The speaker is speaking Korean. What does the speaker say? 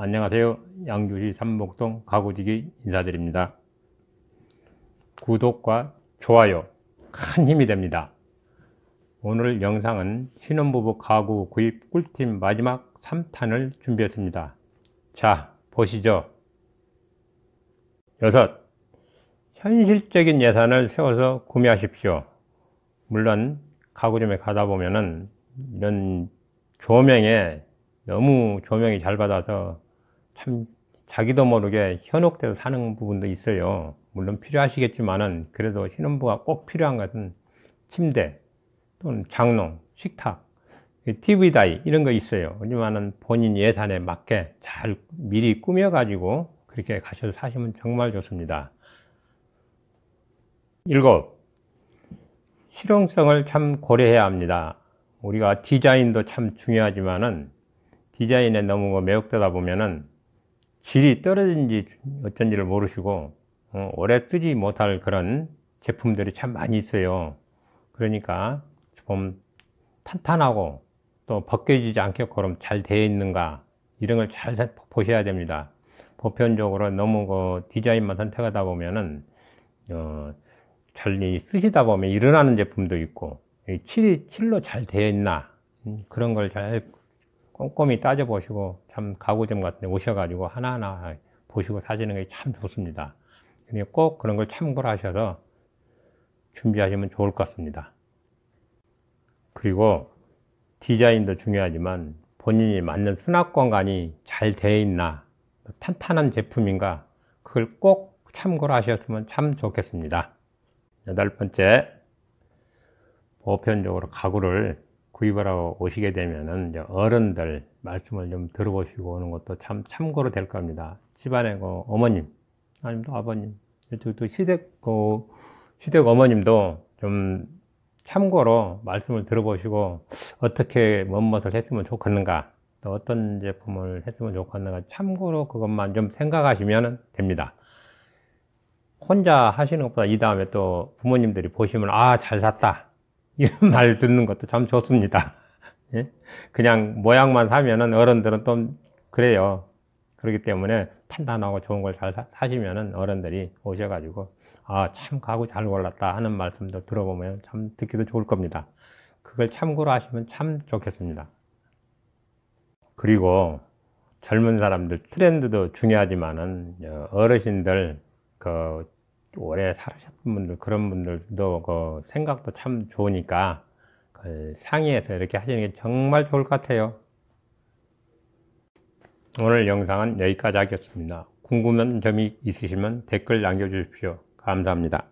안녕하세요. 양주시 삼목동 가구지기 인사드립니다. 구독과 좋아요 큰 힘이 됩니다. 오늘 영상은 신혼부부 가구 구입 꿀팁 마지막 3탄을 준비했습니다. 자, 보시죠. 여섯, 현실적인 예산을 세워서 구매하십시오. 물론 가구점에 가다 보면은 이런 조명에 너무 조명이 잘 받아서 참 자기도 모르게 현혹돼서 사는 부분도 있어요. 물론 필요하시겠지만은 그래도 신혼부가 꼭 필요한 것은 침대 또는 장롱, 식탁, TV 그 다이 이런 거 있어요. 하지만은 본인 예산에 맞게 잘 미리 꾸며가지고 그렇게 가셔서 사시면 정말 좋습니다. 일곱, 실용성을 참 고려해야 합니다. 우리가 디자인도 참 중요하지만은 디자인에 너무 매혹되다 보면은 질이 떨어진지 어쩐지를 모르시고 어, 오래 쓰지 못할 그런 제품들이 참 많이 있어요 그러니까 좀 탄탄하고 또 벗겨지지 않게 그럼 잘 되어 있는가 이런 걸 잘 보셔야 됩니다 보편적으로 너무 그 디자인만 선택하다 보면은 어, 잘 쓰시다 보면 일어나는 제품도 있고 칠이 칠로 잘 되어 있나 음, 그런 걸잘 꼼꼼히 따져보시고 참 가구점 같은 데 오셔가지고 하나하나 보시고 사시는 게 참 좋습니다. 그러니까 꼭 그런 걸 참고를 하셔서 준비하시면 좋을 것 같습니다. 그리고 디자인도 중요하지만 본인이 맞는 수납 공간이 잘 되어 있나 탄탄한 제품인가 그걸 꼭 참고를 하셨으면 참 좋겠습니다. 여덟 번째 보편적으로 가구를 구입하러 오시게 되면은 어른들 말씀을 좀 들어보시고 오는 것도 참 참고로 될 겁니다. 집안의그 어머님 아니면 또 아버님 또 시댁 그 시댁 어머님도 좀 참고로 말씀을 들어보시고 어떻게 뭔것을 했으면 좋겠는가 또 어떤 제품을 했으면 좋겠는가 참고로 그것만 좀 생각하시면 됩니다. 혼자 하시는 것보다 이 다음에 또 부모님들이 보시면 아 잘 샀다 이런 말 듣는 것도 참 좋습니다. 예? 그냥 모양만 사면은 어른들은 또 그래요. 그렇기 때문에 판단하고 좋은 걸 잘 사시면은 어른들이 오셔가지고 아, 참 가구 잘 골랐다 하는 말씀도 들어보면 참 듣기도 좋을 겁니다. 그걸 참고로 하시면 참 좋겠습니다. 그리고 젊은 사람들 트렌드도 중요하지만은 어, 어르신들 그 오래 살으셨던 분들 그런 분들도 그 생각도 참 좋으니까 그 상의해서 이렇게 하시는 게 정말 좋을 것 같아요 오늘 영상은 여기까지 하겠습니다 궁금한 점이 있으시면 댓글 남겨주십시오 감사합니다